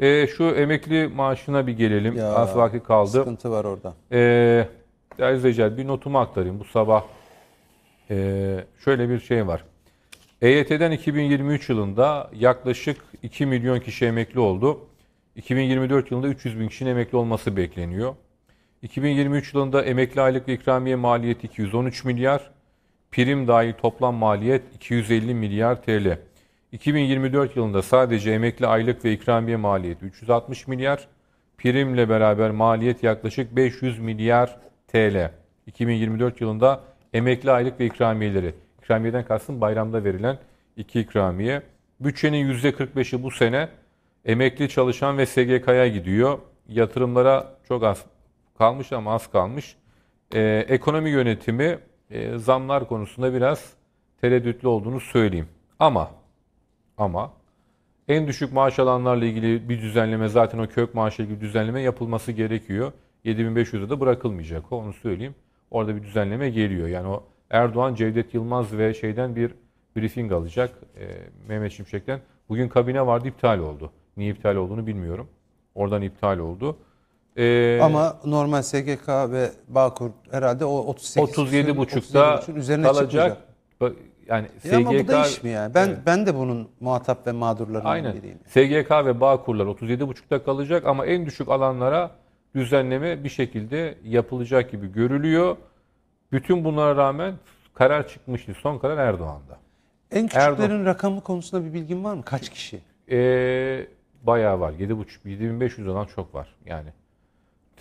E, şu emekli maaşına bir gelelim. Ya, Az vakit kaldı. Sıkıntı var orada. E, ee, değerli izleyiciler bir notumu aktarayım. Bu sabah e, şöyle bir şey var. EYT'den 2023 yılında yaklaşık 2 milyon kişi emekli oldu. 2024 yılında 300 bin kişinin emekli olması bekleniyor. 2023 yılında emekli aylık ve ikramiye maliyeti 213 milyar, prim dahil toplam maliyet 250 milyar TL. 2024 yılında sadece emekli aylık ve ikramiye maliyeti 360 milyar, primle beraber maliyet yaklaşık 500 milyar TL. 2024 yılında emekli aylık ve ikramiyeleri. ikramiyeden kastım bayramda verilen iki ikramiye. Bütçenin %45'i bu sene emekli çalışan ve SGK'ya gidiyor. Yatırımlara çok az kalmış ama az kalmış. Ee, ekonomi yönetimi e, zamlar konusunda biraz tereddütlü olduğunu söyleyeyim. Ama ama en düşük maaş alanlarla ilgili bir düzenleme zaten o kök maaşla ilgili düzenleme yapılması gerekiyor. 7500'e de bırakılmayacak. Onu söyleyeyim. Orada bir düzenleme geliyor. Yani o Erdoğan, Cevdet Yılmaz ve şeyden bir briefing alacak e, Mehmet Şimşek'ten. Bugün kabine vardı iptal oldu. Niye iptal olduğunu bilmiyorum. Oradan iptal oldu. Ee, Ama normal SGK ve Bağkur herhalde o 38 37 buçukta kalacak. Çıkmayacak yani SGK e ya ama bu da iş mi ya? Ben evet. ben de bunun muhatap ve mağdurlarından Aynen. biriyim. SGK ve Bağkurlar 37,5'ta kalacak ama en düşük alanlara düzenleme bir şekilde yapılacak gibi görülüyor. Bütün bunlara rağmen karar çıkmıştı. Son karar Erdoğan'da. En küçüklerin Erdoğan, rakamı konusunda bir bilgin var mı? Kaç kişi? Ee, bayağı var. 7,5 7500 olan çok var yani.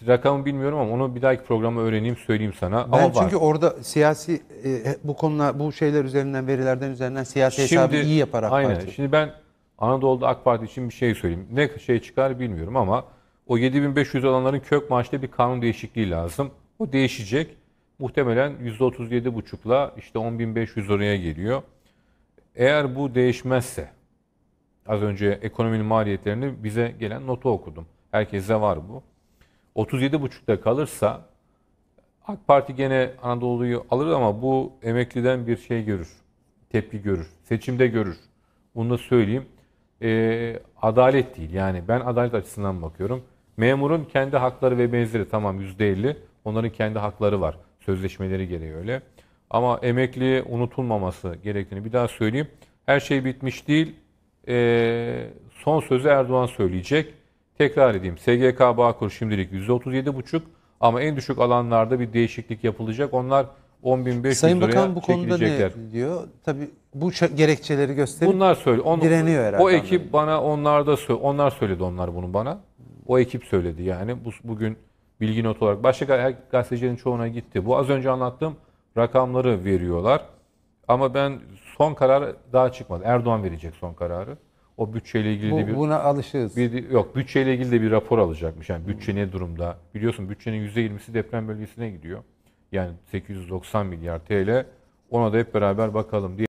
Rakamı bilmiyorum ama onu bir dahaki programda öğreneyim söyleyeyim sana. Ben ama çünkü var. orada siyasi e, bu konular bu şeyler üzerinden verilerden üzerinden siyasi şimdi, hesabı iyi yaparak Aynen. Parti. Şimdi ben Anadolu'da AK Parti için bir şey söyleyeyim. Ne şey çıkar bilmiyorum ama o 7500 alanların kök maaşta bir kanun değişikliği lazım. O değişecek. Muhtemelen %37,5'la işte 10.500 oraya geliyor. Eğer bu değişmezse az önce ekonominin maliyetlerini bize gelen notu okudum. Herkeste var bu. 37,5'te kalırsa AK Parti gene Anadolu'yu alır ama bu emekliden bir şey görür. Tepki görür. Seçimde görür. Bunu da söyleyeyim. Ee, adalet değil. Yani ben adalet açısından bakıyorum. Memurun kendi hakları ve benzeri tamam %50. Onların kendi hakları var. Sözleşmeleri gereği öyle. Ama emekliye unutulmaması gerektiğini bir daha söyleyeyim. Her şey bitmiş değil. Ee, son sözü Erdoğan söyleyecek. Tekrar edeyim. SGK Bağkur şimdilik %37,5 ama en düşük alanlarda bir değişiklik yapılacak. Onlar 10.500 Sayın liraya Bakan bu konuda ne diyor? Tabii bu gerekçeleri gösterip Bunlar söyle. On, direniyor herhalde. O ekip anladım. bana onlarda da onlar söyledi onlar bunu bana. O ekip söyledi yani. Bu, bugün bilgi notu olarak başka gazetecilerin çoğuna gitti. Bu az önce anlattığım rakamları veriyorlar. Ama ben son karar daha çıkmadı. Erdoğan verecek son kararı. O bütçeyle ilgili de bir buna alışığız. bir yok bütçeyle ilgili de bir rapor alacakmış. Yani bütçe ne durumda? Biliyorsun bütçenin %20'si deprem bölgesine gidiyor. Yani 890 milyar TL. Ona da hep beraber bakalım diye